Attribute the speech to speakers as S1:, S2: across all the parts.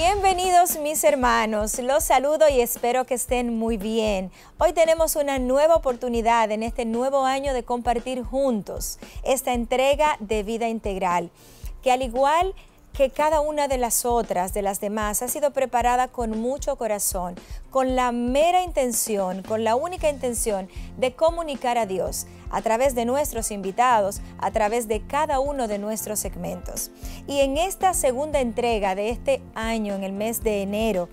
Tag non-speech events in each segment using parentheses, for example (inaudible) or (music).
S1: Bienvenidos mis hermanos, los saludo y espero que estén muy bien. Hoy tenemos una nueva oportunidad en este nuevo año de compartir juntos esta entrega de vida integral, que al igual que que cada una de las otras, de las demás, ha sido preparada con mucho corazón, con la mera intención, con la única intención de comunicar a Dios a través de nuestros invitados, a través de cada uno de nuestros segmentos. Y en esta segunda entrega de este año, en el mes de enero,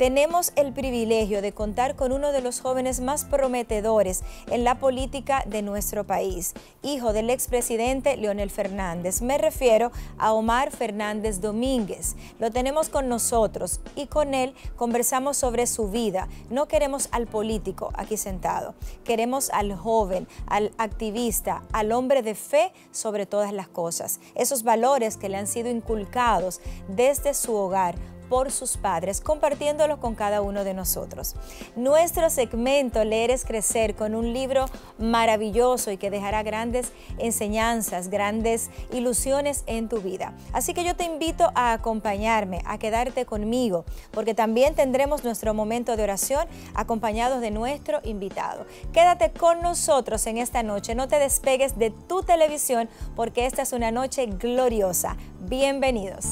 S1: tenemos el privilegio de contar con uno de los jóvenes más prometedores en la política de nuestro país, hijo del expresidente Leonel Fernández. Me refiero a Omar Fernández Domínguez. Lo tenemos con nosotros y con él conversamos sobre su vida. No queremos al político aquí sentado, queremos al joven, al activista, al hombre de fe sobre todas las cosas. Esos valores que le han sido inculcados desde su hogar por sus padres, compartiéndolo con cada uno de nosotros. Nuestro segmento Leer es Crecer con un libro maravilloso y que dejará grandes enseñanzas, grandes ilusiones en tu vida. Así que yo te invito a acompañarme, a quedarte conmigo, porque también tendremos nuestro momento de oración acompañados de nuestro invitado. Quédate con nosotros en esta noche, no te despegues de tu televisión porque esta es una noche gloriosa. Bienvenidos.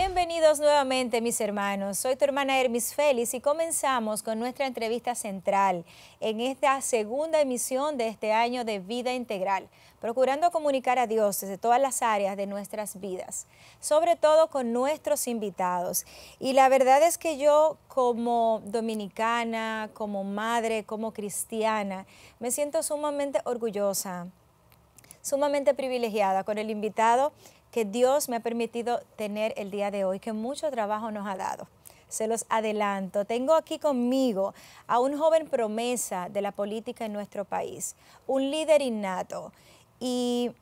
S1: Bienvenidos nuevamente mis hermanos, soy tu hermana Hermis Félix y comenzamos con nuestra entrevista central en esta segunda emisión de este año de Vida Integral, procurando comunicar a Dios desde todas las áreas de nuestras vidas, sobre todo con nuestros invitados. Y la verdad es que yo como dominicana, como madre, como cristiana, me siento sumamente orgullosa, sumamente privilegiada con el invitado que Dios me ha permitido tener el día de hoy, que mucho trabajo nos ha dado. Se los adelanto. Tengo aquí conmigo a un joven promesa de la política en nuestro país, un líder innato. Y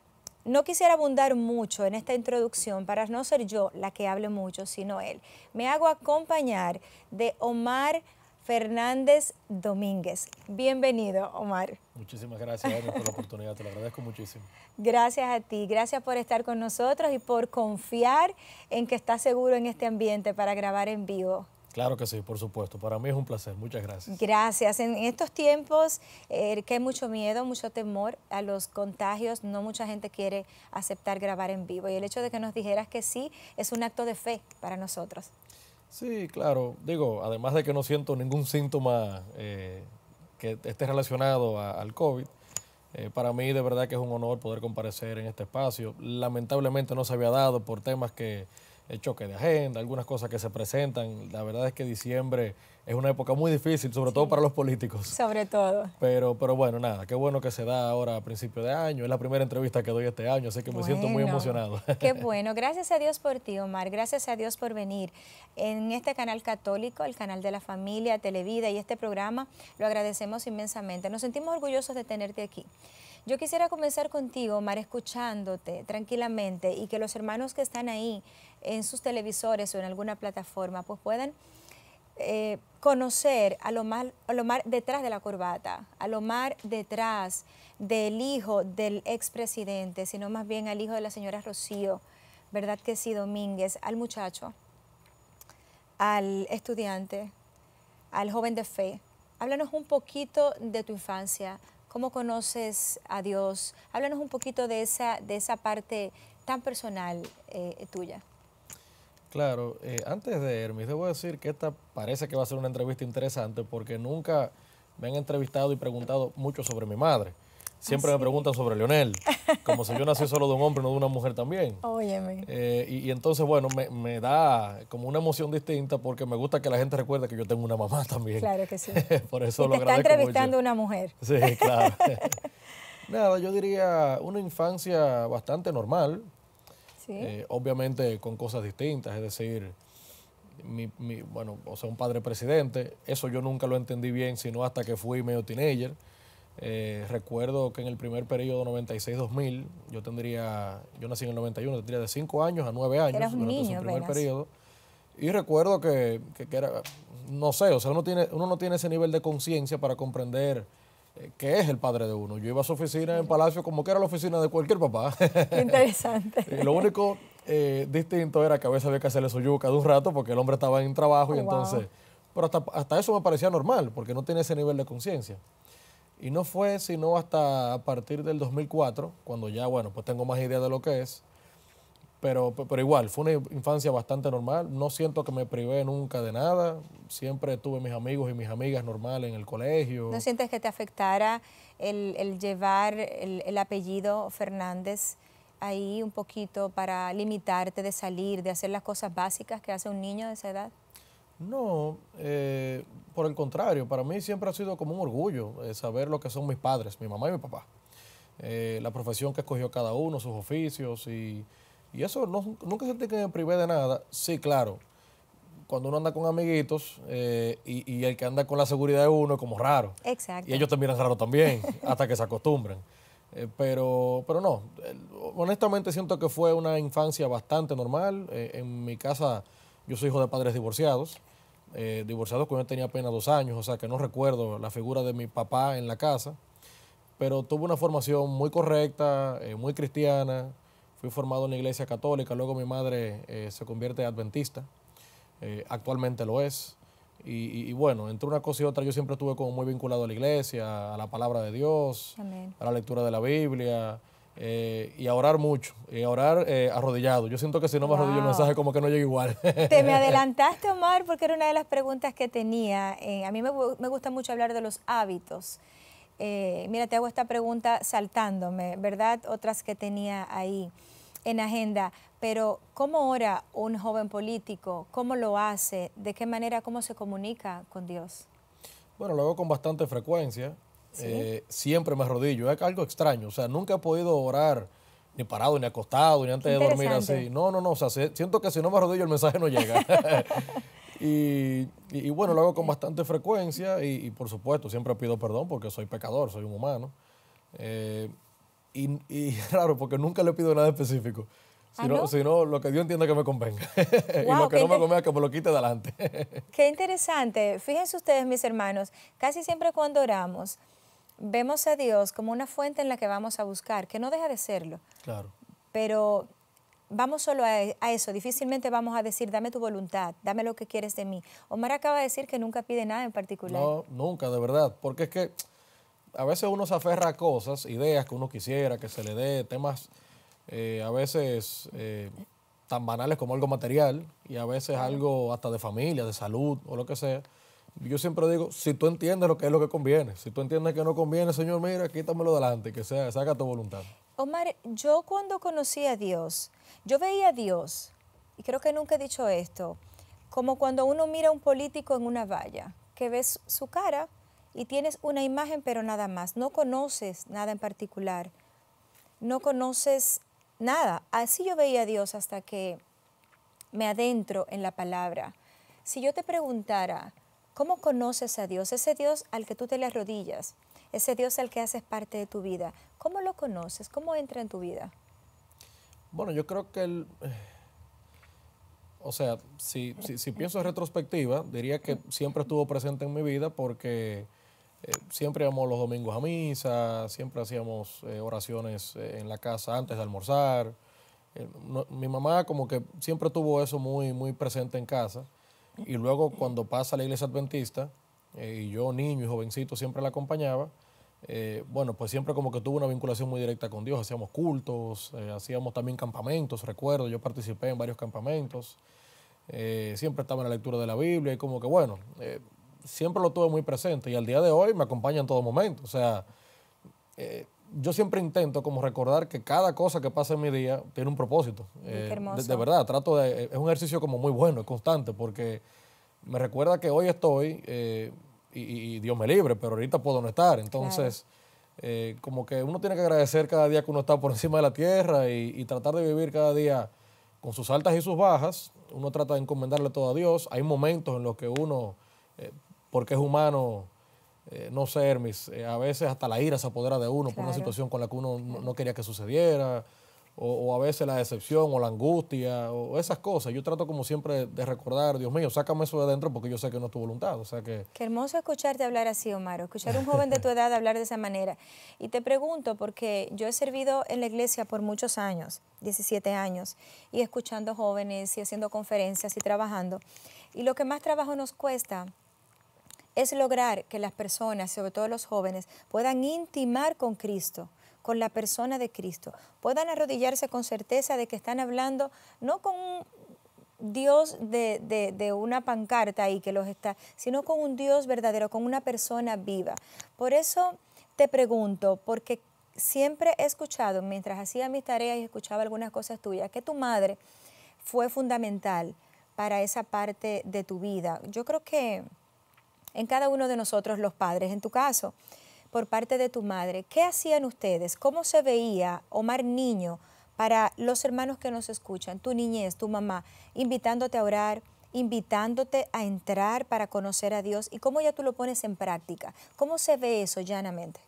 S1: no quisiera abundar mucho en esta introducción para no ser yo la que hable mucho, sino él. Me hago acompañar de Omar Fernández Domínguez. Bienvenido, Omar.
S2: Muchísimas gracias, por la oportunidad. Te lo agradezco muchísimo.
S1: Gracias a ti. Gracias por estar con nosotros y por confiar en que estás seguro en este ambiente para grabar en vivo.
S2: Claro que sí, por supuesto. Para mí es un placer. Muchas gracias.
S1: Gracias. En estos tiempos eh, que hay mucho miedo, mucho temor a los contagios, no mucha gente quiere aceptar grabar en vivo. Y el hecho de que nos dijeras que sí es un acto de fe para nosotros. Sí,
S2: claro. Digo, además de que no siento ningún síntoma eh, que esté relacionado al COVID, eh, para mí de verdad que es un honor poder comparecer en este espacio. Lamentablemente no se había dado por temas que el eh, choque de agenda, algunas cosas que se presentan. La verdad es que diciembre es una época muy difícil, sobre todo para los políticos.
S1: Sobre todo.
S2: Pero, pero bueno, nada, qué bueno que se da ahora a principio de año. Es la primera entrevista que doy este año, así que me siento muy emocionado. (laughs) Qué
S1: bueno. Gracias a Dios por ti, Omar. Gracias a Dios por venir. En este canal católico, el canal de la familia, Televida y este programa, lo agradecemos inmensamente. Nos sentimos orgullosos de tenerte aquí. Yo quisiera comenzar contigo, Omar, escuchándote tranquilamente y que los hermanos que están ahí en sus televisores o en alguna plataforma pues puedan eh, conocer a lo a mar detrás de la corbata, a lo más detrás del hijo del expresidente, sino más bien al hijo de la señora Rocío, ¿verdad que sí, Domínguez? Al muchacho, al estudiante, al joven de fe. Háblanos un poquito de tu infancia, cómo conoces a Dios. Háblanos un poquito de esa, de esa parte tan personal eh, tuya.
S2: Claro, eh, antes de Hermes, debo decir que esta parece que va a ser una entrevista interesante porque nunca me han entrevistado y preguntado mucho sobre mi madre.
S1: Siempre me ¿Ah, preguntan
S2: sobre Leonel, como si yo nací solo de un hombre, no de una mujer también.
S1: Óyeme.
S2: Eh, y, entonces, bueno, me, da como una emoción distinta porque me gusta que la gente recuerde que yo tengo una mamá también. Claro que sí. (laughs) Por eso y te está entrevistando una mujer. Sí, claro. (laughs) Nada, yo diría una infancia bastante normal, eh, obviamente con cosas distintas, es decir, mi, mi, bueno, o sea, un padre presidente, eso yo nunca lo entendí bien, sino hasta que fui medio teenager. Eh, recuerdo que en el primer periodo 96-2000, yo tendría, yo nací en el 91, tendría de 5 años a 9 años Eras un niño, primer periodo. Y recuerdo que, que, que, era, no sé, o sea, uno, tiene, uno no tiene ese nivel de conciencia para comprender que es el padre de uno. Yo iba a su oficina en Palacio como que era la oficina de cualquier papá.
S1: interesante. (laughs) lo único
S2: eh, distinto era que a veces había que hacerle su yuca de un rato porque el hombre estaba en trabajo y oh, entonces... Pero hasta, hasta eso me parecía normal porque no tiene ese nivel de conciencia. Y no fue sino hasta a partir del 2004, cuando ya, bueno, pues tengo más idea de lo que es, pero, pero igual, fue una infancia bastante normal. No siento que me privé nunca de nada. Siempre tuve mis amigos y mis amigas normales en el colegio. ¿No
S1: sientes que te afectara el, llevar el, apellido Fernández? ahí un poquito para limitarte de salir, de hacer las cosas básicas que hace un niño de esa edad?
S2: No, eh, por el contrario, para mí siempre ha sido como un orgullo eh, saber lo que son mis padres, mi mamá y mi papá, eh, la profesión que escogió cada uno, sus oficios y y eso no, nunca sentí que me privé de nada. Sí, claro. Cuando uno anda con amiguitos eh, y, el que anda con la seguridad de uno es como raro.
S1: Exacto. Y ellos te
S2: miran raro también, (laughs) hasta que se acostumbran. Eh, pero, pero no, honestamente siento que fue una infancia bastante normal. Eh, en mi casa, yo soy hijo de padres divorciados. divorciados cuando yo tenía apenas dos años, o sea que no recuerdo la figura de mi papá en la casa, pero tuve una formación muy correcta, muy cristiana, Fui formado en la iglesia católica, luego mi madre eh, se convierte en adventista, eh, actualmente lo es. Y, bueno, entre una cosa y otra yo siempre estuve como muy vinculado a la iglesia, a la palabra de Dios, a la lectura de la Biblia eh, y a orar mucho, y a orar arrodillado. Yo siento que si no me arrodillo el mensaje como que no llega igual. (laughs) Te me (laughs)
S1: adelantaste, Omar, porque era una de las preguntas que tenía. a mí me, gusta mucho hablar de los hábitos. Eh, mira, te hago esta pregunta saltándome, ¿verdad? Otras que tenía ahí en agenda, pero ¿cómo ora un joven político? ¿Cómo lo hace? ¿De qué manera? ¿Cómo se comunica con Dios?
S2: Bueno, lo hago con bastante frecuencia. Eh, siempre me arrodillo. Es algo extraño. O sea, nunca he podido orar ni parado, ni acostado, ni antes de dormir así. No, no, no. O sea, siento que si no me arrodillo el mensaje no llega. (laughs) Y, bueno, lo hago con bastante frecuencia y, por supuesto siempre pido perdón porque soy pecador, soy un humano. Eh, y, (laughs) raro, porque nunca le pido nada específico.
S1: sino ah, Sino
S2: lo que Dios entienda que me convenga. (laughs) y lo que no me convenga que me lo quite delante. (laughs)
S1: qué interesante. Fíjense ustedes, mis hermanos, casi siempre cuando oramos, vemos a Dios como una fuente en la que vamos a buscar, que no deja de serlo. Claro. Pero vamos solo a, eso, difícilmente vamos a decir, dame tu voluntad, dame lo que quieres de mí. Omar acaba de decir que nunca pide nada en particular. No,
S2: nunca, de verdad, porque es que a veces uno se aferra a cosas, ideas que uno quisiera, que se le dé, temas eh, a veces eh, tan banales como algo material y a veces algo hasta de familia, de salud o lo que sea. Yo siempre digo, si tú entiendes lo que es lo que conviene, si tú entiendes que no conviene, Señor, mira, quítamelo delante, que sea, saca tu voluntad.
S1: Omar, yo cuando conocí a Dios, yo veía a Dios, y creo que nunca he dicho esto, como cuando uno mira a un político en una valla, que ves su cara y tienes una imagen, pero nada más. No conoces nada en particular, no conoces nada. Así yo veía a Dios hasta que me adentro en la palabra. Si yo te preguntara, ¿cómo conoces a Dios? Ese Dios al que tú te le arrodillas, ese Dios al que haces parte de tu vida, ¿cómo lo conoces? ¿Cómo entra en tu vida?
S2: Bueno, yo creo que él, O sea, si, pienso en retrospectiva, diría que siempre estuvo presente en mi vida porque eh, siempre íbamos los domingos a misa, siempre hacíamos eh, oraciones eh, en la casa antes de almorzar. mi mamá como que siempre tuvo eso muy, muy presente en casa. Y luego cuando pasa la iglesia adventista, y yo niño y jovencito siempre la acompañaba, eh, bueno, pues siempre como que tuve una vinculación muy directa con Dios, hacíamos cultos, eh, hacíamos también campamentos, recuerdo, yo participé en varios campamentos, eh, siempre estaba en la lectura de la Biblia y como que bueno, siempre lo tuve muy presente y al día de hoy me acompaña en todo momento, o sea, yo siempre intento como recordar que cada cosa que pasa en mi día tiene un propósito. De, de, verdad, trato de, es un ejercicio como muy bueno, es constante, porque me recuerda que hoy estoy y, Dios me libre, pero ahorita puedo no estar. Entonces, eh, como que uno tiene que agradecer cada día que uno está por encima de la tierra y, tratar de vivir cada día con sus altas y sus bajas. Uno trata de encomendarle todo a Dios. Hay momentos en los que uno, eh, porque es humano, eh, no sé, Hermes, a veces hasta la ira se apodera de uno por una situación con la que uno no quería que sucediera o, a veces la decepción o la angustia o esas cosas. Yo trato como siempre de recordar, Dios mío, sácame eso de dentro porque yo sé que no es tu voluntad. O sea que...
S1: Qué hermoso escucharte hablar así, Omar, escuchar a un joven de tu edad hablar de esa manera. Y te pregunto, porque yo he servido en la iglesia por muchos años, 17 años, y escuchando jóvenes y haciendo conferencias y trabajando. Y lo que más trabajo nos cuesta es lograr que las personas, sobre todo los jóvenes, puedan intimar con Cristo con la persona de Cristo, puedan arrodillarse con certeza de que están hablando no con un Dios de, una pancarta ahí que los está, sino con un Dios verdadero, con una persona viva. Por eso te pregunto, porque siempre he escuchado, mientras hacía mis tareas y escuchaba algunas cosas tuyas, que tu madre fue fundamental para esa parte de tu vida. Yo creo que en cada uno de nosotros los padres, en tu caso, por parte de tu madre, ¿qué hacían ustedes? ¿Cómo se veía Omar Niño para los hermanos que nos escuchan, tu niñez, tu mamá, invitándote a orar, invitándote a entrar para conocer a Dios y cómo ya tú lo pones en práctica? ¿Cómo se ve eso llanamente?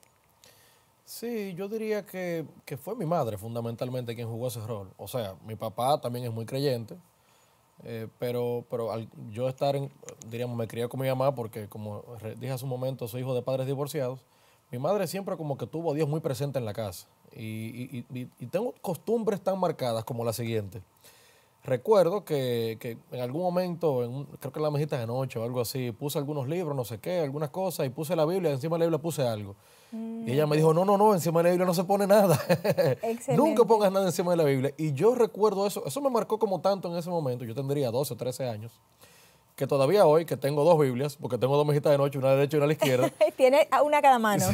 S2: Sí, yo diría que, fue mi madre fundamentalmente quien jugó ese rol. O sea, mi papá también es muy creyente, eh, pero, pero yo estar en, diríamos, me crié con mi mamá porque, como dije hace un momento, soy hijo de padres divorciados. Mi madre siempre como que tuvo a Dios muy presente en la casa. Y, tengo costumbres tan marcadas como la siguiente. Recuerdo que, en algún momento, creo que en la mesita de noche o algo así, puse algunos libros, no sé qué, algunas cosas, y puse la Biblia, encima de la Biblia puse algo.
S1: Y ella me dijo,
S2: no, no, no, encima de la Biblia no se pone nada.
S1: (laughs) Nunca
S2: pongas nada encima de la Biblia. Y yo recuerdo eso, eso me marcó como tanto en ese momento, yo tendría 12 o 13 años que todavía hoy, que tengo dos Biblias, porque tengo dos mejitas de noche, una a la derecha y una a la izquierda.
S1: (laughs) Tiene una a cada mano.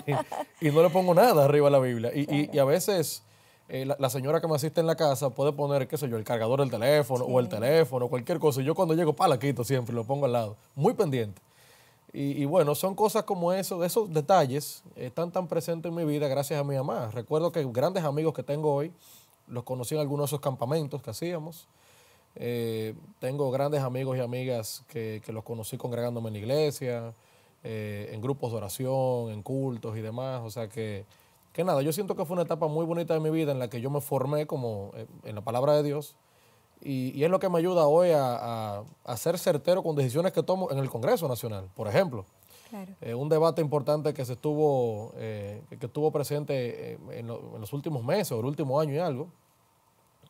S2: (laughs) y no le pongo nada arriba a la Biblia. Y, y, a veces eh, la, señora que me asiste en la casa puede poner, qué sé yo, el cargador del teléfono o el teléfono, cualquier cosa. Y yo cuando llego, pa, la quito siempre, lo pongo al lado. Muy pendiente. Y, y bueno, son cosas como eso, esos detalles eh, están tan presentes en mi vida gracias a mi mamá. Recuerdo que grandes amigos que tengo hoy, los conocí en algunos de esos campamentos que hacíamos. Eh, tengo grandes amigos y amigas que, los conocí congregándome en iglesia, eh, en grupos de oración, en cultos y demás. O sea que, que nada, yo siento que fue una etapa muy bonita de mi vida en la que yo me formé como eh, en la palabra de Dios. Y, es lo que me ayuda hoy a, a, ser certero con decisiones que tomo en el Congreso Nacional, por ejemplo. un debate importante que se estuvo, que estuvo presente en, en, los últimos meses, o el último año y algo,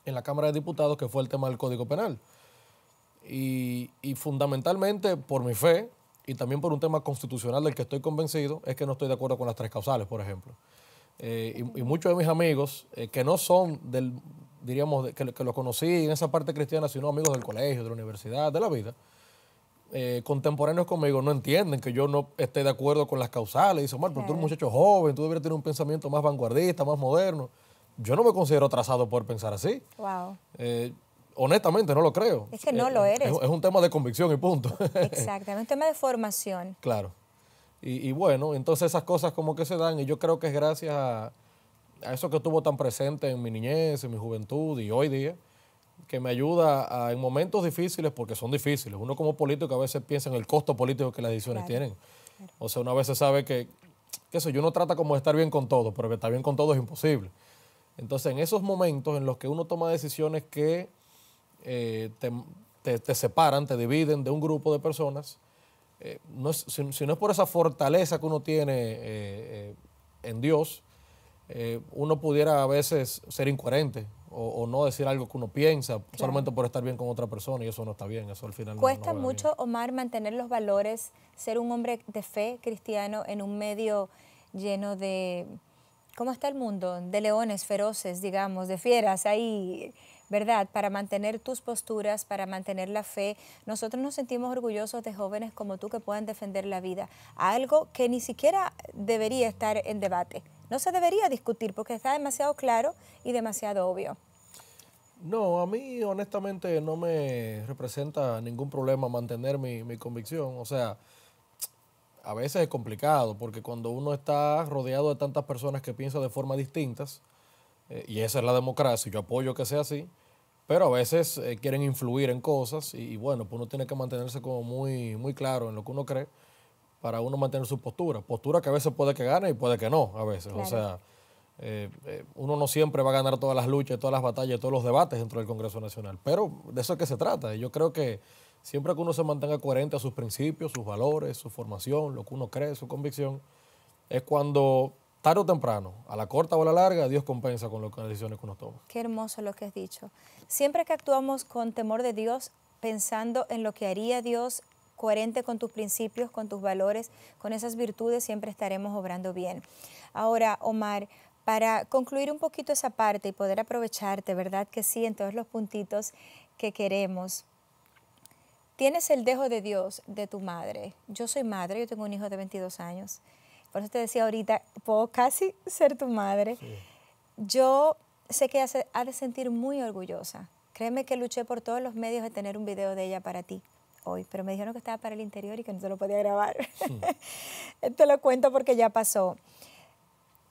S2: en la Cámara de Diputados, que fue el tema del Código Penal. Y, fundamentalmente, por mi fe y también por un tema constitucional del que estoy convencido, es que no estoy de acuerdo con las tres causales, por ejemplo. Eh, y, muchos de mis amigos, eh, que no son del, diríamos, que, que los conocí en esa parte cristiana, sino amigos del colegio, de la universidad, de la vida, eh, contemporáneos conmigo no entienden que yo no esté de acuerdo con las causales. Dicen, Omar, pero tú eres un muchacho joven, tú deberías tener un pensamiento más vanguardista, más moderno yo no me considero trazado por pensar así. Eh, honestamente, no lo creo. Es que no eh, lo eres. Es, un tema de convicción y punto. (laughs) Exactamente,
S1: un tema de formación.
S2: Claro. Y, bueno, entonces esas cosas como que se dan y yo creo que es gracias a, eso que estuvo tan presente en mi niñez, en mi juventud y hoy día, que me ayuda en momentos difíciles, porque son difíciles. Uno como político a veces piensa en el costo político que las decisiones tienen. O sea, uno a veces sabe que, eso, yo no trata como de estar bien con todo, pero que estar bien con todo es imposible. Entonces, en esos momentos en los que uno toma decisiones que eh, te, separan, te dividen de un grupo de personas, eh, si, no es por esa fortaleza que uno tiene eh, en Dios, uno pudiera a veces ser incoherente o, no decir algo que uno piensa solamente por estar bien con otra persona y eso no está bien, eso al final Cuesta mucho,
S1: Omar, mantener los valores, ser un hombre de fe cristiano en un medio lleno de ¿Cómo está el mundo de leones feroces, digamos, de fieras ahí, verdad? Para mantener tus posturas, para mantener la fe. Nosotros nos sentimos orgullosos de jóvenes como tú que puedan defender la vida, algo que ni siquiera debería estar en debate. No se debería discutir porque está demasiado claro y demasiado obvio.
S2: No, a mí honestamente no me representa ningún problema mantener mi, mi convicción. O sea, a veces es complicado, porque cuando uno está rodeado de tantas personas que piensan de formas distintas, eh, y esa es la democracia, yo apoyo que sea así, pero a veces eh, quieren influir en cosas y, bueno, pues uno tiene que mantenerse como muy, muy claro en lo que uno cree para uno mantener su postura. Postura que a veces puede que gane y puede que no, a veces. O sea, eh, uno no siempre va a ganar todas las luchas, todas las batallas, todos los debates dentro del Congreso Nacional, pero de eso es que se trata. Yo creo que Siempre que uno se mantenga coherente a sus principios, sus valores, su formación, lo que uno cree, su convicción, es cuando tarde o temprano, a la corta o a la larga, Dios compensa con, las decisiones que uno toma.
S1: Qué hermoso lo que has dicho. Siempre que actuamos con temor de Dios, pensando en lo que haría Dios, coherente con tus principios, con tus valores, con esas virtudes, siempre estaremos obrando bien. Ahora, Omar, para concluir un poquito esa parte y poder aprovecharte, ¿verdad? Que sí, en todos los puntitos que queremos tienes el dejo de Dios de tu madre. Yo soy madre, yo tengo un hijo de 22 años. Por eso te decía ahorita, puedo casi ser tu madre. Yo sé que ha de sentir muy orgullosa. Créeme que luché por todos los medios de tener un video de ella para ti hoy, pero me dijeron que estaba para el interior y que no se lo podía grabar. (laughs) te lo cuento porque ya pasó.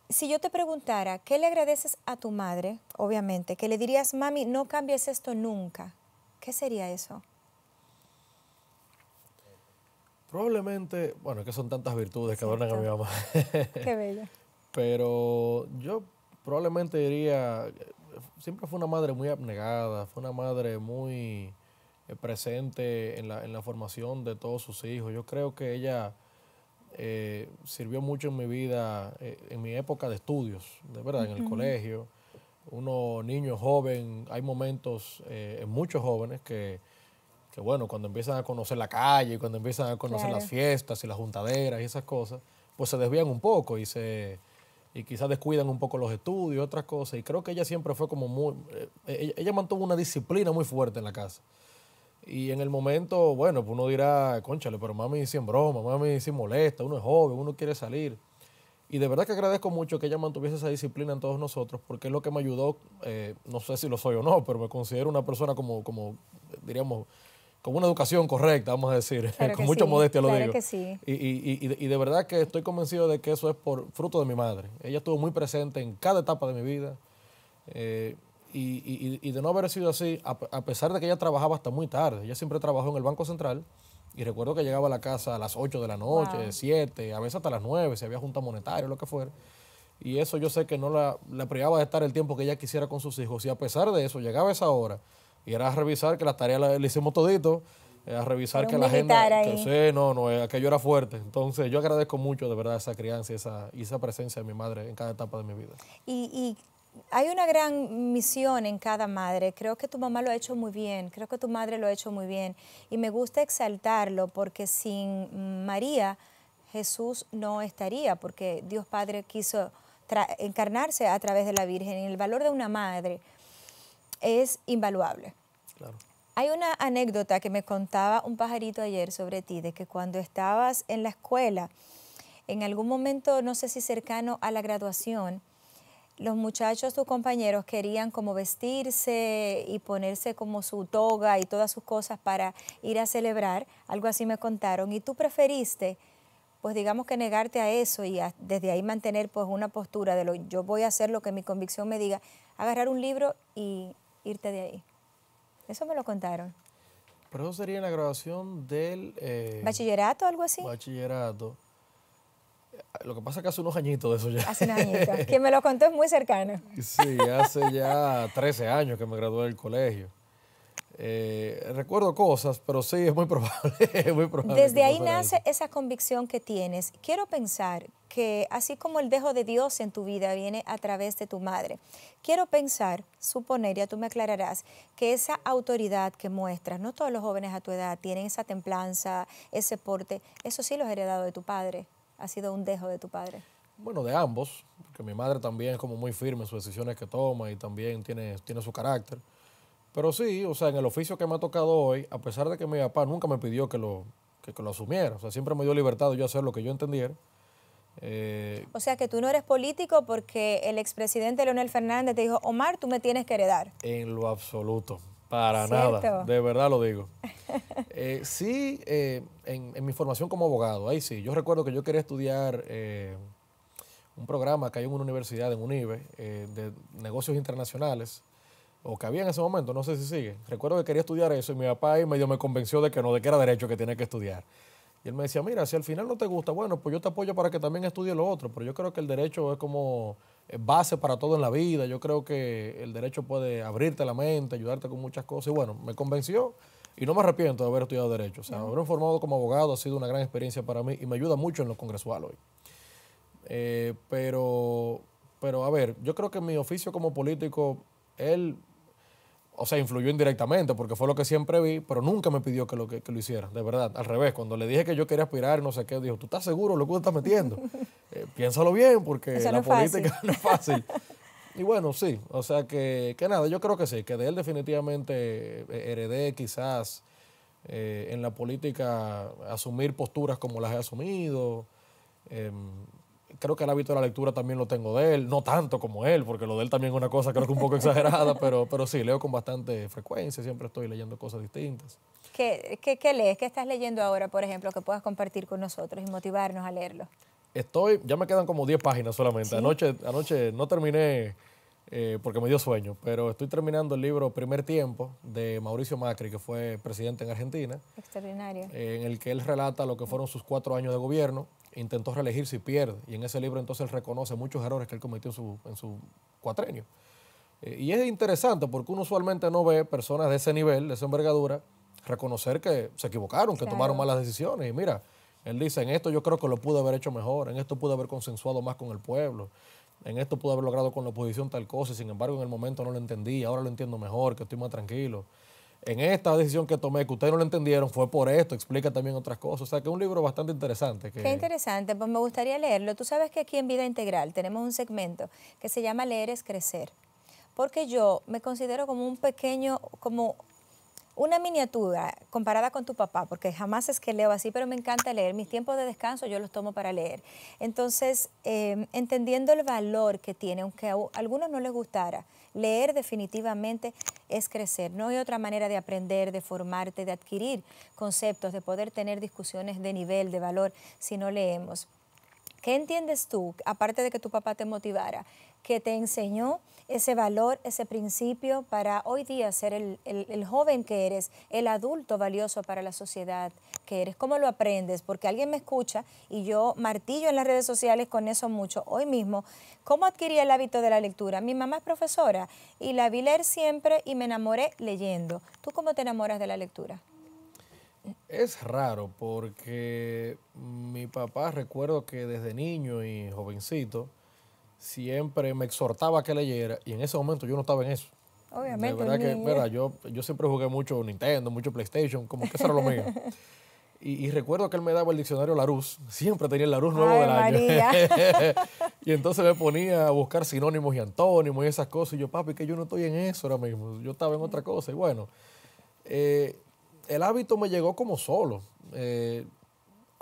S1: Si yo te preguntara, ¿qué le agradeces a tu madre? Obviamente, que le dirías, mami, no cambies esto nunca. ¿Qué sería eso?
S2: Probablemente, bueno, es que son tantas virtudes que adornan a mi mamá.
S1: (laughs) Qué bella.
S2: (laughs) Pero yo probablemente diría, siempre fue una madre muy abnegada, fue una madre muy eh, presente en la, en la formación de todos sus hijos. Yo creo que ella eh, sirvió mucho en mi vida, eh, en mi época de estudios, de verdad, en el colegio. Uno niño joven, hay momentos muchos jóvenes que que bueno, cuando empiezan a conocer la calle, cuando empiezan a conocer las fiestas y las juntaderas y esas cosas, pues se desvían un poco y se y quizás descuidan un poco los estudios otras cosas. Y creo que ella siempre fue como muy... Eh, ella, mantuvo una disciplina muy fuerte en la casa. Y en el momento, bueno, pues uno dirá, conchale, pero mami sin broma, mami sin molesta, uno es joven, uno quiere salir. Y de verdad que agradezco mucho que ella mantuviese esa disciplina en todos nosotros, porque es lo que me ayudó, eh, no sé si lo soy o no, pero me considero una persona como, como diríamos, con una educación correcta, vamos a decir, (laughs) con mucha modestia lo digo. y, y, y, de verdad que estoy convencido de que eso es por fruto de mi madre. Ella estuvo muy presente en cada etapa de mi vida. Eh, y, de no haber sido así, a, pesar de que ella trabajaba hasta muy tarde, ella siempre trabajó en el Banco Central y recuerdo que llegaba a la casa a las 8 de la noche, 7, a veces hasta las 9, si había junta monetaria o lo que fuera. Y eso yo sé que no la, la privaba de estar el tiempo que ella quisiera con sus hijos. Y a pesar de eso, llegaba esa hora y era a revisar que la tarea le hicimos todito, a revisar que la agenda... Que, no, no, eh, aquello era fuerte. Entonces yo agradezco mucho de verdad esa crianza y esa, esa presencia de mi madre en cada etapa de mi vida.
S1: Y, y hay una gran misión en cada madre. Creo que tu mamá lo ha hecho muy bien, creo que tu madre lo ha hecho muy bien. Y me gusta exaltarlo porque sin María Jesús no estaría, porque Dios Padre quiso encarnarse a través de la Virgen. Y el valor de una madre es invaluable. Hay una anécdota que me contaba un pajarito ayer sobre ti, de que cuando estabas en la escuela, en algún momento, no sé si cercano a la graduación, los muchachos, tus compañeros, querían como vestirse y ponerse como su toga y todas sus cosas para ir a celebrar, algo así me contaron, y tú preferiste, pues digamos que negarte a eso y desde ahí mantener pues una postura de lo, yo voy a hacer lo que mi convicción me diga, agarrar un libro y irte de ahí. Eso me lo contaron.
S2: Pero eso sería en la graduación del... Eh,
S1: ¿Bachillerato algo así?
S2: Bachillerato. Eh, lo que pasa es que hace unos añitos de eso ya. Hace unos
S1: añitos. Quien me lo contó es muy cercano.
S2: (laughs) Sí, hace ya 13 años que me gradué del colegio. Eh, recuerdo cosas, pero sí, es muy (laughs) probable. Desde ahí nace
S1: esa convicción que tienes. Quiero pensar que así como el dejo de Dios en tu vida viene a través de tu madre, quiero pensar, suponer, ya tú me aclararás, que esa autoridad que muestras, no todos los jóvenes a tu edad tienen esa templanza, ese porte, eso sí lo has heredado de tu padre, ha sido un dejo de tu padre.
S2: Bueno, de ambos, porque mi madre también es como muy firme en sus decisiones que toma y también tiene, tiene su carácter. Pero sí, o sea, en el oficio que me ha tocado hoy, a pesar de que mi papá nunca me pidió que lo, que, lo asumiera, o sea, siempre me dio libertad de yo hacer lo que yo entendiera. Eh,
S1: o sea, que tú no eres político porque el expresidente Leonel Fernández te dijo, Omar, tú me tienes que heredar.
S2: En lo absoluto, para nada, de verdad lo digo. (laughs) Eh, sí, eh, en, en, mi formación como abogado, ahí sí, yo recuerdo que yo quería estudiar un programa que hay en una universidad, en UNIBE, de negocios internacionales o que había en ese momento, no sé si sigue. Recuerdo que quería estudiar eso y mi papá ahí medio me convenció de que no, de que era derecho que tenía que estudiar. Y él me decía, mira, si al final no te gusta, bueno, pues yo te apoyo para que también estudie lo otro, pero yo creo que el derecho es como eh, base para todo en la vida, yo creo que el derecho puede abrirte la mente, ayudarte con muchas cosas. Y bueno, me convenció y no me arrepiento de haber estudiado derecho. O sea, haberme formado como abogado ha sido una gran experiencia para mí y me ayuda mucho en lo congresual hoy. Eh, pero, pero, a ver, yo creo que mi oficio como político, él o sea, influyó indirectamente porque fue lo que siempre vi, pero nunca me pidió que lo, lo hiciera, de verdad. Al revés, cuando le dije que yo quería aspirar, no sé qué, dijo, ¿tú estás seguro lo que tú estás metiendo? (laughs) Eh, piénsalo bien porque la política (laughs) no es fácil. Y bueno, sí, o sea que, que nada, yo creo que sí, que de él definitivamente eh, heredé quizás eh, en la política asumir posturas como las he asumido. Em, creo que el hábito de la lectura también lo tengo de él, no tanto como él, porque lo de él también es una cosa creo que un poco (laughs) exagerada, pero, pero sí, leo con bastante frecuencia, siempre estoy leyendo cosas distintas.
S1: ¿Qué, lees? ¿Qué estás leyendo ahora, por ejemplo, que puedas compartir con nosotros y motivarnos a leerlo?
S2: Estoy, ya me quedan como 10 páginas solamente. Anoche, anoche no terminé eh, porque me dio sueño, pero estoy terminando el libro Primer Tiempo de Mauricio Macri, que fue presidente en Argentina.
S1: Extraordinario.
S2: Eh, en el que él relata lo que fueron sus cuatro años de gobierno intentó reelegirse y pierde. Y en ese libro entonces él reconoce muchos errores que él cometió en su, en su cuatrenio. Eh, y es interesante porque uno usualmente no ve personas de ese nivel, de esa envergadura, reconocer que se equivocaron, que tomaron malas decisiones. Y mira, él dice, en esto yo creo que lo pude haber hecho mejor, en esto pude haber consensuado más con el pueblo, en esto pude haber logrado con la oposición tal cosa, y sin embargo en el momento no lo entendí, ahora lo entiendo mejor, que estoy más tranquilo en esta decisión que tomé, que ustedes no lo entendieron, fue por esto, explica también otras cosas. O sea, que es un libro bastante interesante. Qué
S1: interesante, pues me gustaría leerlo. Tú sabes que aquí en Vida Integral tenemos un segmento que se llama Leer es Crecer, porque yo me considero como un pequeño, como una miniatura comparada con tu papá, porque jamás es que leo así, pero me encanta leer. Mis tiempos de descanso yo los tomo para leer. Entonces, em, entendiendo el valor que tiene, aunque a algunos no les gustara, leer definitivamente es crecer. No hay otra manera de aprender, de formarte, de adquirir conceptos, de poder tener discusiones de nivel, de valor, si no leemos. ¿Qué entiendes tú, aparte de que tu papá te motivara? que te enseñó ese valor, ese principio para hoy día ser el, joven que eres, el adulto valioso para la sociedad que eres. ¿Cómo lo aprendes? Porque alguien me escucha y yo martillo en las redes sociales con eso mucho. Hoy mismo, ¿cómo adquirí el hábito de la lectura? Mi mamá es profesora y la vi leer siempre y me enamoré leyendo. ¿Tú cómo te enamoras de la lectura?
S2: Es raro porque mi papá recuerdo que desde niño y jovencito, siempre me exhortaba a que leyera y en ese momento yo no estaba en eso.
S1: Obviamente. De verdad que,
S2: yo, yo siempre jugué mucho Nintendo, mucho PlayStation, como que eso era lo mío. (laughs) Y, recuerdo que él me daba el diccionario Larousse, Siempre tenía el Larousse nuevo del año. (laughs) y entonces me ponía a buscar sinónimos y antónimos y esas cosas. Y yo, papi, que yo no estoy en eso ahora mismo. Yo estaba en otra cosa. Y bueno, eh, el hábito me llegó como solo. Eh,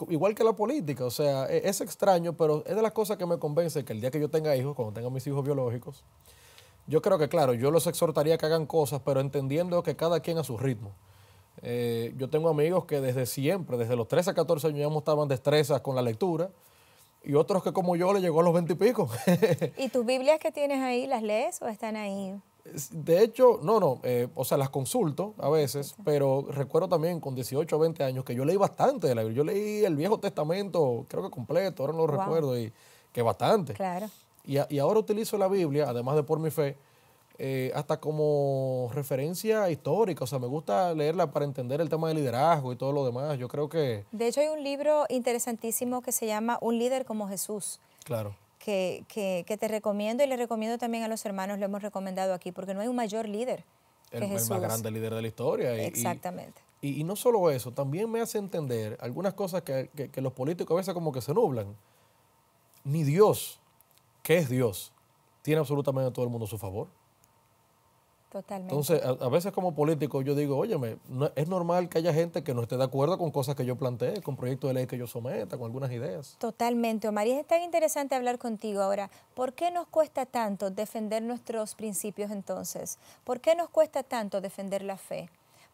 S2: igual que la política, o sea, e, es extraño, pero es de las cosas que me convence que el día que yo tenga hijos, cuando tenga mis hijos biológicos, yo creo que, claro, yo los exhortaría a que hagan cosas, pero entendiendo que cada quien a su ritmo. Eh, yo tengo amigos que desde siempre, desde los 13 a 14 años ya mostraban destrezas con la lectura y otros que como yo le llegó a los 20 y pico.
S1: (laughs) ¿Y tus Biblias que tienes ahí, las lees o están ahí?
S2: De hecho, no, no, eh, o sea, las consulto a veces, pero recuerdo también con 18 o 20 años que yo leí bastante de la Biblia. Yo leí el Viejo Testamento, creo que completo, ahora no lo recuerdo, y que bastante. Claro. Y, ahora utilizo la Biblia, además de por mi fe, eh, hasta como referencia histórica. O sea, me gusta leerla para entender el tema del liderazgo y todo lo demás. Yo creo que...
S1: De hecho, hay un libro interesantísimo que se llama Un líder como Jesús. Claro que, te recomiendo y le recomiendo también a los hermanos, lo hemos recomendado aquí, porque no hay un mayor líder. el, más grande
S2: líder de la historia. Exactamente. Y, no solo eso, también me hace entender algunas cosas que, que los políticos a veces como que se nublan. Ni Dios, que es Dios, tiene absolutamente a todo el mundo a su favor.
S1: Totalmente. Entonces,
S2: a, veces como político yo digo, óyeme, es normal que haya gente que no esté de acuerdo con cosas que yo planteé, con proyectos de ley que yo someta, con algunas ideas.
S1: Totalmente, Omar. es tan interesante hablar contigo ahora. ¿Por qué nos cuesta tanto defender nuestros principios entonces? ¿Por qué nos cuesta tanto defender la fe?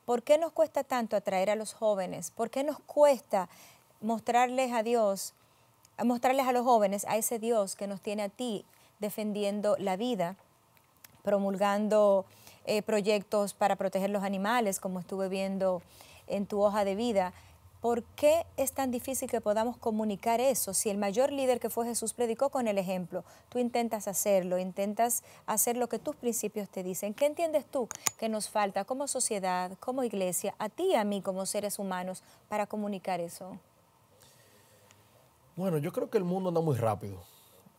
S1: ¿Por qué nos cuesta tanto atraer a los jóvenes? ¿Por qué nos cuesta mostrarles a Dios, mostrarles a los jóvenes, a ese Dios que nos tiene a ti defendiendo la vida, promulgando eh, proyectos para proteger los animales, como estuve viendo en tu hoja de vida. ¿Por qué es tan difícil que podamos comunicar eso? Si el mayor líder que fue Jesús predicó con el ejemplo, tú intentas hacerlo, intentas hacer lo que tus principios te dicen. ¿Qué entiendes tú que nos falta como sociedad, como iglesia, a ti y a mí como seres humanos para comunicar eso?
S2: Bueno, yo creo que el mundo anda muy rápido.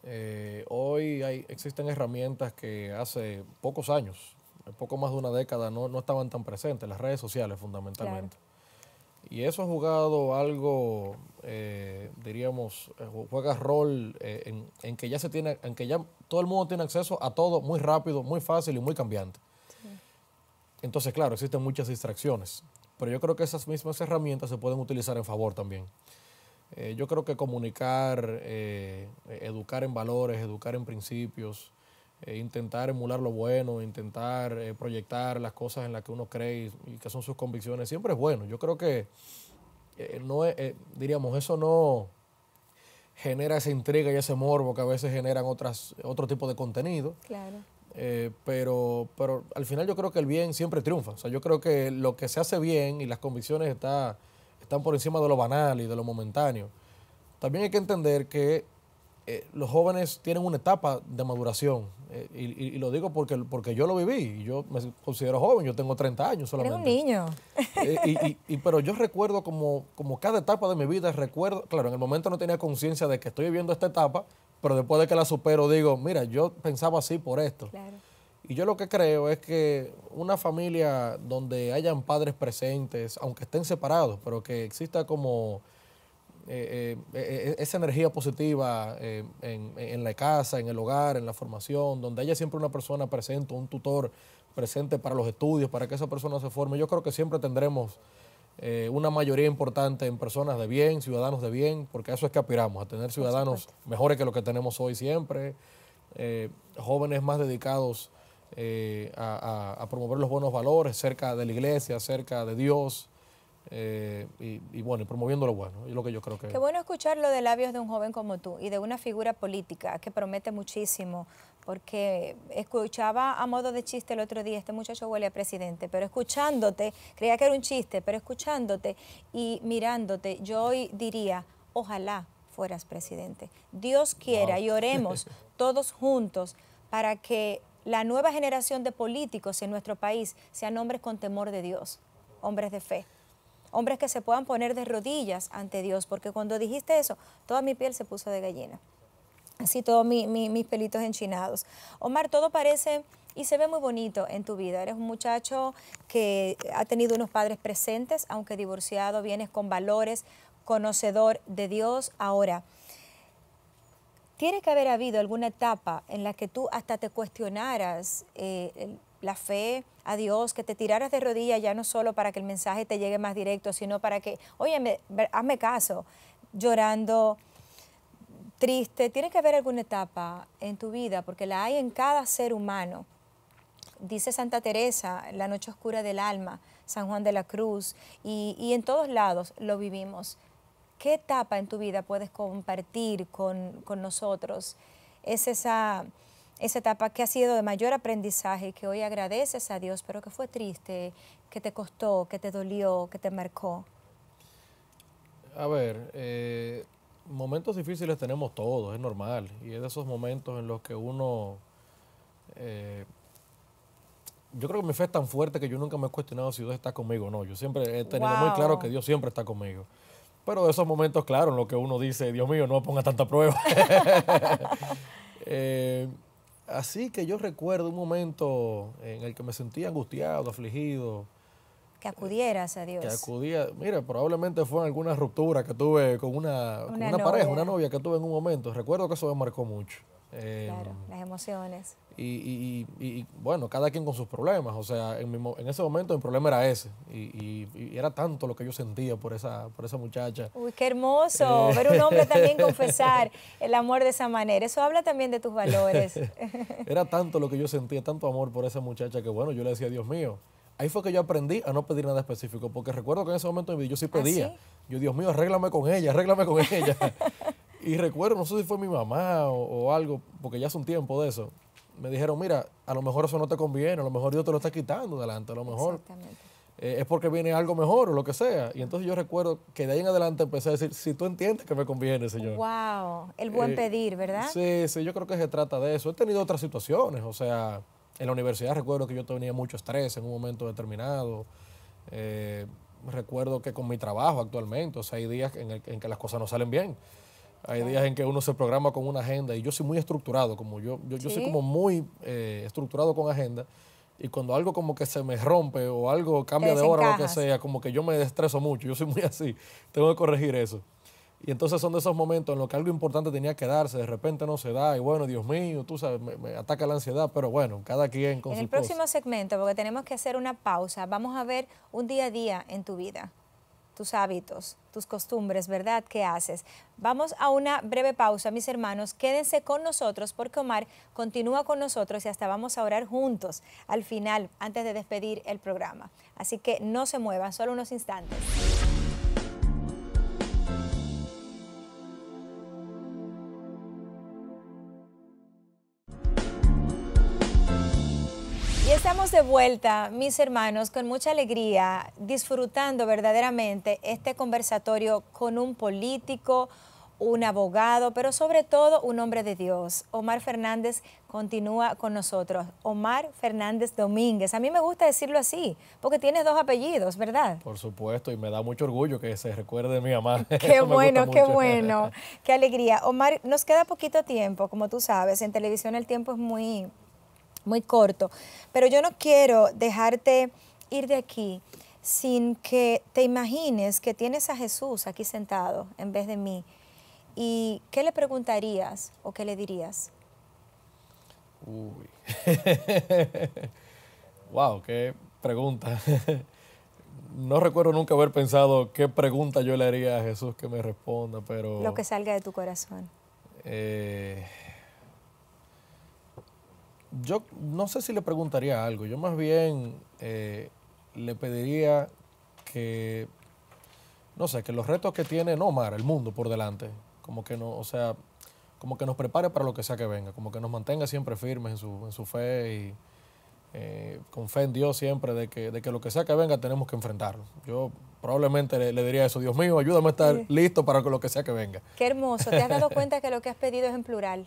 S2: Eh, hoy hay, existen herramientas que hace pocos años poco más de una década no, estaban tan presentes, las redes sociales fundamentalmente. Y eso ha jugado algo, eh, diríamos, eh, juega rol eh, en, que ya se tiene, en que ya todo el mundo tiene acceso a todo muy rápido, muy fácil y muy cambiante. Entonces, claro, existen muchas distracciones, pero yo creo que esas mismas herramientas se pueden utilizar en favor también. yo creo que comunicar, educar en valores, educar en principios, eh, intentar emular lo bueno, intentar eh, proyectar las cosas en las que uno cree y, que son sus convicciones, siempre es bueno. Yo creo que eh, no diríamos, eso no genera esa intriga y ese morbo que a veces generan otras, otro tipo de contenido. Claro. pero, pero al final yo creo que el bien siempre triunfa. O sea, yo creo que lo que se hace bien y las convicciones está, están por encima de lo banal y de lo momentáneo. También hay que entender que eh, los jóvenes tienen una etapa de maduración. Eh, y, lo digo porque, porque yo lo viví. Yo me considero joven, yo tengo 30 años solamente. era un
S1: niño. Eh,
S2: (laughs) y, pero yo recuerdo como, como cada etapa de mi vida, recuerdo, claro, en el momento no tenía conciencia de que estoy viviendo esta etapa, pero después de que la supero digo, mira, yo pensaba así por esto. Y yo lo que creo es que una familia donde hayan padres presentes, aunque estén separados, pero que exista como eh, eh, eh, e, e, esa energía positiva en, la casa, en el hogar, en la formación, donde haya siempre una persona presente, un tutor presente para los estudios, para que esa persona se forme. Yo creo que siempre tendremos una mayoría importante en personas de bien, ciudadanos de bien, porque a eso es que aspiramos, a tener ciudadanos mejores que los que tenemos hoy siempre, jóvenes más dedicados a promover los buenos valores cerca de la iglesia, cerca de Dios eh, y, bueno, y promoviendo lo bueno, y lo que yo creo que... Qué bueno
S1: escuchar lo de labios de un joven como tú y de una figura política que promete muchísimo, porque escuchaba a modo de chiste el otro día, este muchacho huele a presidente, pero escuchándote, creía que era un chiste, pero escuchándote y mirándote, yo hoy diría, ojalá fueras presidente. Dios quiera y oremos (laughs) todos juntos para que la nueva generación de políticos en nuestro país sean hombres con temor de Dios, hombres de fe hombres que se puedan poner de rodillas ante Dios, porque cuando dijiste eso, toda mi piel se puso de gallina. Así todos mis pelitos enchinados. Omar, todo parece y se ve muy bonito en tu vida. Eres un muchacho que ha tenido unos padres presentes, aunque divorciado, vienes con valores, conocedor de Dios. Ahora, tiene que haber habido alguna etapa en la que tú hasta te cuestionaras eh, la fe, a Dios, que te tiraras de rodillas ya no solo para que el mensaje te llegue más directo, sino para que, oye, hazme caso, llorando, triste, tiene que haber alguna etapa en tu vida, porque la hay en cada ser humano. Dice Santa Teresa, la noche oscura del alma, San Juan de la Cruz, y, en todos lados lo vivimos. ¿Qué etapa en tu vida puedes compartir con, con nosotros? Es esa esa etapa que ha sido de mayor aprendizaje y que hoy agradeces a Dios, pero que fue triste, que te costó, que te dolió, que te marcó?
S2: A ver, eh, momentos difíciles tenemos todos, es normal. Y es de esos momentos en los que uno... Eh, yo creo que mi fe es tan fuerte que yo nunca me he cuestionado si Dios está conmigo o no. Yo siempre he tenido muy claro que Dios siempre está conmigo. Pero de esos momentos, claro, en los que uno dice, Dios mío, no me ponga tanta prueba. (laughs) (laughs) eh, Así que yo recuerdo un momento en el que me sentía angustiado, afligido.
S1: Que acudieras a Dios. Que
S2: acudía. Mira, probablemente fue en alguna ruptura que tuve con una, con una pareja, una novia que tuve en un momento. Recuerdo que eso me marcó mucho claro,
S1: em, las emociones.
S2: Y, y, y, bueno, cada quien con sus problemas. O sea, en, ese momento mi problema era ese. Y, era tanto lo que yo sentía por esa, por esa muchacha.
S1: Uy, qué hermoso. Eh, ver un hombre también (laughs) confesar el amor de esa manera. Eso habla también de tus valores. (laughs)
S2: era tanto lo que yo sentía, tanto amor por esa muchacha que bueno, yo le decía, Dios mío. Ahí fue que yo aprendí a no pedir nada específico, porque recuerdo que en ese momento yo sí pedía. ¿Ah, yo, Dios mío, arréglame con ella, arréglame con ella. (laughs) Y recuerdo, no sé si fue mi mamá o, algo, porque ya hace un tiempo de eso, me dijeron, mira, a lo mejor eso no te conviene, a lo mejor Dios te lo está quitando delante, a lo mejor eh, es porque viene algo mejor o lo que sea. Y entonces yo recuerdo que de ahí en adelante empecé a decir, si tú entiendes que me conviene, Señor.
S1: Wow, el buen eh, pedir, ¿verdad?
S2: Sí, sí, yo creo que se trata de eso. He tenido otras situaciones, o sea, en la universidad recuerdo que yo tenía mucho estrés en un momento determinado. Eh, recuerdo que con mi trabajo actualmente, o sea, hay días en, el, en que las cosas no salen bien. Hay días en que uno se programa con una agenda y yo soy muy estructurado, como yo, yo, soy como muy eh, estructurado con agenda. Y cuando algo como que se me rompe o algo cambia de hora o lo que sea, como que yo me destreso mucho, yo soy muy así, tengo que corregir eso. Y entonces son de esos momentos en los que algo importante tenía que darse, de repente no se da, y bueno, Dios mío, tú sabes, me, ataca la ansiedad, pero bueno, cada quien con En el próximo
S1: segmento, porque tenemos que hacer una pausa, vamos a ver un día a día en tu vida tus hábitos, tus costumbres, ¿verdad? ¿Qué haces? Vamos a una breve pausa, mis hermanos. Quédense con nosotros porque Omar continúa con nosotros y hasta vamos a orar juntos al final, antes de despedir el programa. Así que no se muevan, solo unos instantes. de vuelta, mis hermanos, con mucha alegría, disfrutando verdaderamente este conversatorio con un político, un abogado, pero sobre todo un hombre de Dios. Omar Fernández continúa con nosotros. Omar Fernández Domínguez. A mí me gusta decirlo así, porque tienes dos apellidos, ¿verdad?
S2: Por supuesto, y me da mucho orgullo que se recuerde de mi mamá. (laughs) (laughs) Qué bueno, qué bueno.
S1: qué alegría. Omar, nos queda poquito tiempo, como tú sabes, en televisión el tiempo es muy muy corto, pero yo no quiero dejarte ir de aquí sin que te imagines que tienes a Jesús aquí sentado en vez de mí. ¿Y qué le preguntarías o qué le dirías?
S2: Uy. (laughs) wow, qué pregunta. (laughs) no recuerdo nunca haber pensado qué pregunta yo le haría a Jesús que me responda, pero... Lo que
S1: salga de tu corazón.
S2: Eh, yo no sé si le preguntaría algo, yo más bien eh, le pediría que, no sé, que los retos que tiene, no Omar, el mundo por delante, como que no, o sea, como que nos prepare para lo que sea que venga, como que nos mantenga siempre firmes en su, fe y eh, con fe en Dios siempre de que, lo que sea que venga tenemos que enfrentarlo. Yo probablemente le, diría eso, Dios mío, ayúdame a estar listo para lo que sea que venga.
S1: Qué hermoso, te has dado cuenta que lo que has pedido es en plural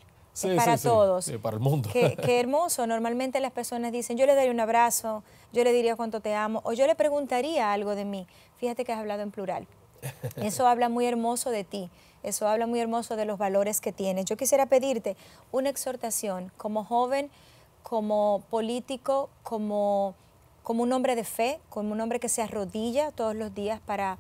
S1: para todos.
S2: para el mundo. (laughs) Qué,
S1: hermoso. Normalmente las personas dicen, yo le daría un abrazo, yo le diría cuánto te amo, o yo le preguntaría algo de mí. Fíjate que has hablado en plural. (laughs) Eso habla muy hermoso de ti, eso habla muy hermoso de los valores que tienes. Yo quisiera pedirte una exhortación como joven, como político, como, como un hombre de fe, como un hombre que se arrodilla todos los días para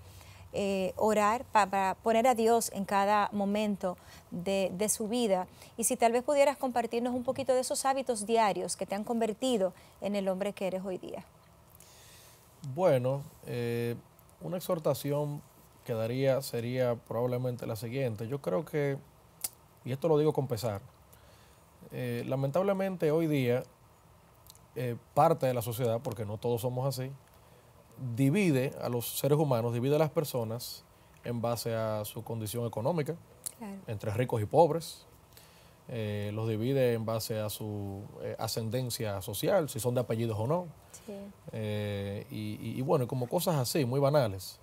S1: eh, orar, para, poner a Dios en cada momento de, su vida. Y si tal vez pudieras compartirnos un poquito de esos hábitos diarios que te han convertido en el hombre que eres hoy día.
S2: Bueno, eh, una exhortación que daría sería probablemente la siguiente. Yo creo que, y esto lo digo con pesar, eh, lamentablemente hoy día parte de la sociedad, porque no todos somos así, divide a los seres humanos, divide a las personas en base a su condición económica, entre ricos y pobres, eh, los divide en base a su eh, ascendencia social, si son de apellidos o no, eh, y, bueno, como cosas así, muy banales.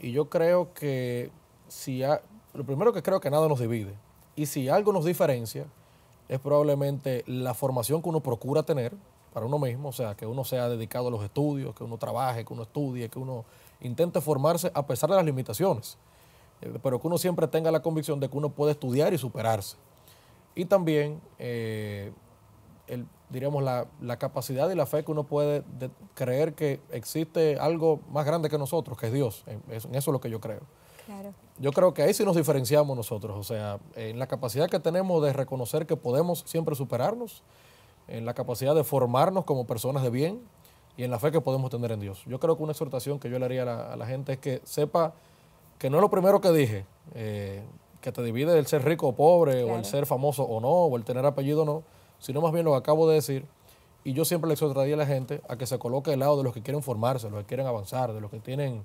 S2: Y yo creo que si lo primero que creo que nada nos divide, y si algo nos diferencia, es probablemente la formación que uno procura tener, para uno mismo, o sea, que uno sea dedicado a los estudios, que uno trabaje, que uno estudie, que uno intente formarse a pesar de las limitaciones, eh, pero que uno siempre tenga la convicción de que uno puede estudiar y superarse. Y también, eh, diríamos, la, capacidad y la fe que uno puede creer que existe algo más grande que nosotros, que es Dios. En, eso, es lo que yo creo. Yo creo que ahí sí nos diferenciamos nosotros, o sea, en la capacidad que tenemos de reconocer que podemos siempre superarnos en la capacidad de formarnos como personas de bien y en la fe que podemos tener en Dios. Yo creo que una exhortación que yo le haría a la, gente es que sepa que no es lo primero que dije, eh, que te divide el ser rico o pobre, o el ser famoso o no, o el tener apellido o no, sino más bien lo que acabo de decir. Y yo siempre le exhortaría a la gente a que se coloque al lado de los que quieren formarse, los que quieren avanzar, de los que tienen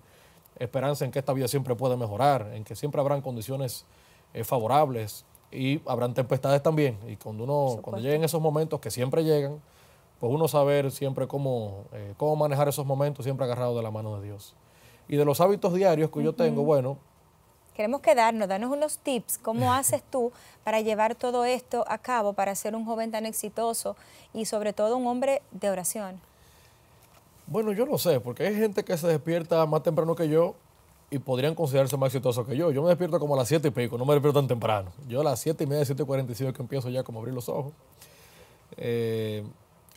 S2: esperanza en que esta vida siempre puede mejorar, en que siempre habrán condiciones eh, favorables y habrán tempestades también. Y cuando uno, cuando lleguen esos momentos, que siempre llegan, pues uno saber siempre cómo, eh, cómo manejar esos momentos, siempre agarrado de la mano de Dios. Y de los hábitos diarios que yo tengo, bueno.
S1: Queremos quedarnos, danos unos tips, cómo (laughs) haces tú para llevar todo esto a cabo, para ser un joven tan exitoso y sobre todo un hombre de oración.
S2: Bueno, yo no sé, porque hay gente que se despierta más temprano que yo y podrían considerarse más exitosos que yo. Yo me despierto como a las 7 y pico, no me despierto tan temprano. Yo a las 7 y media, y 7.45 que empiezo ya como a abrir los ojos. Eh,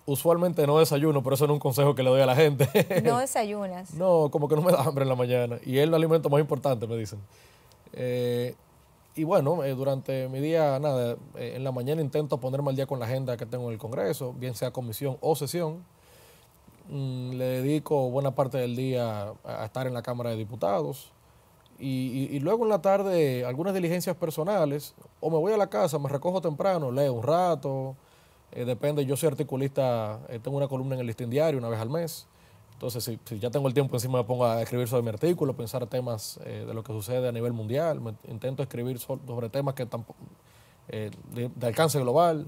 S2: usualmente no desayuno, pero eso no es un consejo que le doy a la gente. ¿No
S1: (laughs) desayunas?
S2: no, como que no me da hambre en la mañana. Y es el alimento más importante, me dicen. Eh, y bueno, eh, durante mi día, nada, en la mañana intento ponerme al día con la agenda que tengo en el Congreso, bien sea comisión o sesión. Mm, le dedico buena parte del día a estar en la Cámara de Diputados. Y, luego en la tarde, algunas diligencias personales, o me voy a la casa, me recojo temprano, leo un rato. Eh, depende, yo soy articulista, eh, tengo una columna en el listín diario una vez al mes. Entonces, si, ya tengo el tiempo encima, me pongo a escribir sobre mi artículo, pensar temas eh, de lo que sucede a nivel mundial. Me, intento escribir sobre temas que de alcance global.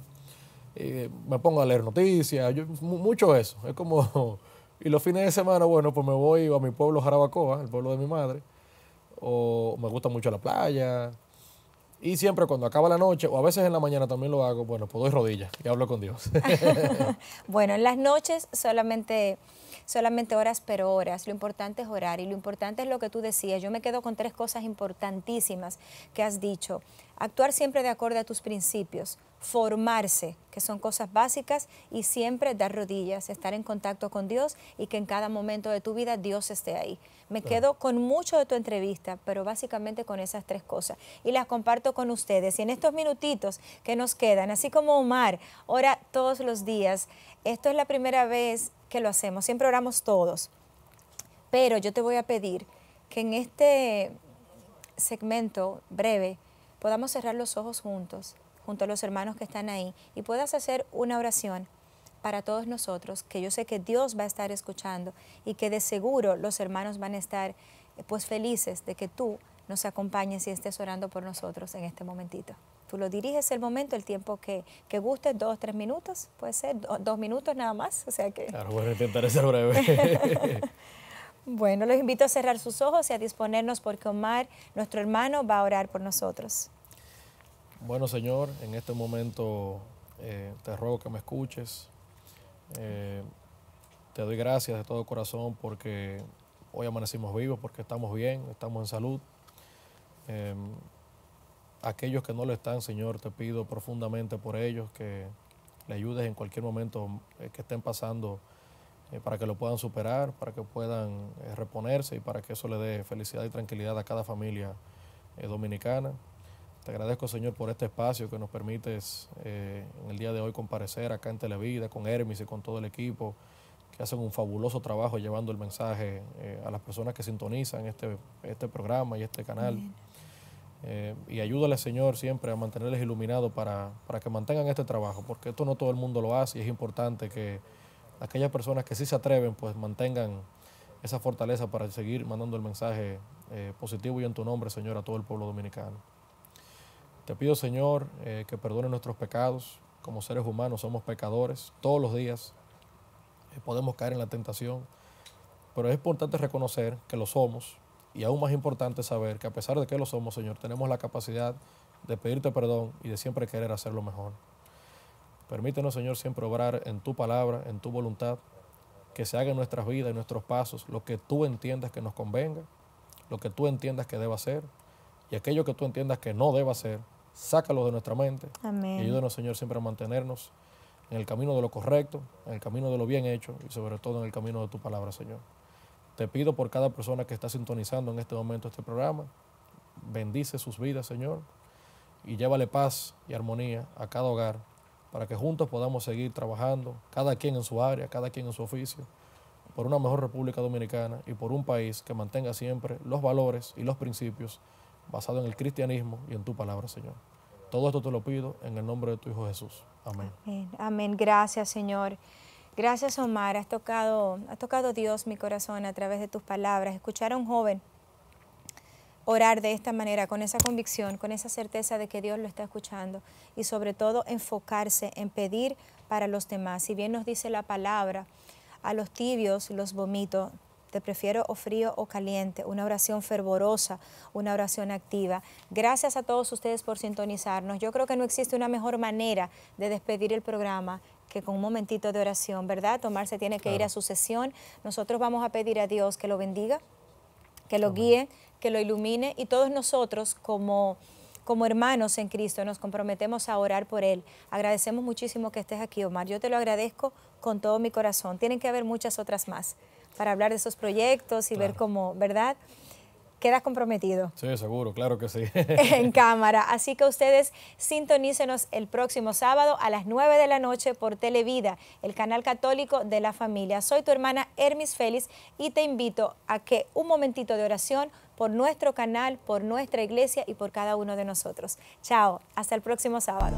S2: Eh, me pongo a leer noticias, yo, mucho eso. Es como, (laughs) y los fines de semana, bueno, pues me voy a mi pueblo Jarabacoa, el pueblo de mi madre, o me gusta mucho la playa. Y siempre cuando acaba la noche, o a veces en la mañana también lo hago, bueno, pues doy rodillas y hablo con Dios. (laughs)
S1: (laughs) bueno, en las noches solamente solamente horas pero horas. Lo importante es orar y lo importante es lo que tú decías. Yo me quedo con tres cosas importantísimas que has dicho. Actuar siempre de acuerdo a tus principios, formarse, que son cosas básicas, y siempre dar rodillas, estar en contacto con Dios y que en cada momento de tu vida Dios esté ahí. Me quedo con mucho de tu entrevista, pero básicamente con esas tres cosas y las comparto con ustedes. Y en estos minutitos que nos quedan, así como Omar ora todos los días, esto es la primera vez que lo hacemos, siempre oramos todos, pero yo te voy a pedir que en este segmento breve podamos cerrar los ojos juntos junto a los hermanos que están ahí y puedas hacer una oración para todos nosotros, que yo sé que Dios va a estar escuchando y que de seguro los hermanos van a estar eh, pues felices de que tú nos acompañes y estés orando por nosotros en este momentito. Tú lo diriges el momento, el tiempo que, que guste, dos, tres minutos, puede ser dos minutos nada más, o sea que... intentar
S2: bueno, ser breve.
S1: (laughs) bueno, los invito a cerrar sus ojos y a disponernos porque Omar, nuestro hermano, va a orar por nosotros.
S2: Bueno, Señor, en este momento eh, te ruego que me escuches. Eh, te doy gracias de todo corazón porque hoy amanecimos vivos, porque estamos bien, estamos en salud. Em, aquellos que no lo están, Señor, te pido profundamente por ellos que le ayudes en cualquier momento eh, que estén pasando para que lo puedan superar, para que puedan reponerse y para que eso le dé felicidad y tranquilidad a cada familia dominicana. Te agradezco, Señor, por este espacio que nos permites eh, en el día de hoy comparecer acá en Televida con Hermes y con todo el equipo que hacen un fabuloso trabajo llevando el mensaje eh, a las personas que sintonizan este, este programa y este canal. Eh, y ayúdale, Señor, siempre a mantenerles iluminados para, para, que mantengan este trabajo, porque esto no todo el mundo lo hace y es importante que aquellas personas que sí se atreven, pues mantengan esa fortaleza para seguir mandando el mensaje positivo y en tu nombre, Señor, a todo el pueblo dominicano. Te pido, Señor, eh, que perdone nuestros pecados. Como seres humanos somos pecadores todos los días. Eh, podemos caer en la tentación. Pero es importante reconocer que lo somos y aún más importante saber que a pesar de que lo somos, Señor, tenemos la capacidad de pedirte perdón y de siempre querer hacerlo mejor. Permítenos, Señor, siempre obrar en tu palabra, en tu voluntad, que se haga en nuestras vidas y nuestros pasos lo que tú entiendas que nos convenga, lo que tú entiendas que deba ser, y aquello que tú entiendas que no deba ser, sácalo de nuestra mente. Amén. Y ayúdanos, Señor, siempre a mantenernos en el camino de lo correcto, en el camino de lo bien hecho y sobre todo en el camino de tu palabra, Señor. Te pido por cada persona que está sintonizando en este momento este programa, bendice sus vidas, Señor, y llévale paz y armonía a cada hogar para que juntos podamos seguir trabajando, cada quien en su área, cada quien en su oficio, por una mejor República Dominicana y por un país que mantenga siempre los valores y los principios basado en el cristianismo y en tu palabra, Señor. Todo esto te lo pido en el nombre de tu Hijo Jesús. Amén.
S1: Amén. Gracias, Señor. Gracias, Omar. Has tocado, has tocado Dios mi corazón a través de tus palabras. Escuchar a un joven orar de esta manera, con esa convicción, con esa certeza de que Dios lo está escuchando y sobre todo enfocarse en pedir para los demás. Si bien nos dice la palabra, a los tibios los vomito, te prefiero o frío o caliente, una oración fervorosa, una oración activa. Gracias a todos ustedes por sintonizarnos. Yo creo que no existe una mejor manera de despedir el programa que con un momentito de oración, ¿verdad? Omar se tiene que ir a su sesión. Nosotros vamos a pedir a Dios que lo bendiga, que lo guíe, que lo ilumine y todos nosotros como como hermanos en Cristo, nos comprometemos a orar por Él. Agradecemos muchísimo que estés aquí, Omar. Yo te lo agradezco con todo mi corazón. Tienen que haber muchas otras más para hablar de esos proyectos y ver cómo, ¿verdad? quedas comprometido.
S2: Sí, seguro, claro que sí. (laughs) en (laughs)
S1: cámara. Así que ustedes sintonícenos el próximo sábado a las 9 de la noche por Televida, el canal católico de la familia. Soy tu hermana Hermis Félix y te invito a que un momentito de oración por nuestro canal, por nuestra iglesia y por cada uno de nosotros. Chao, hasta el próximo sábado.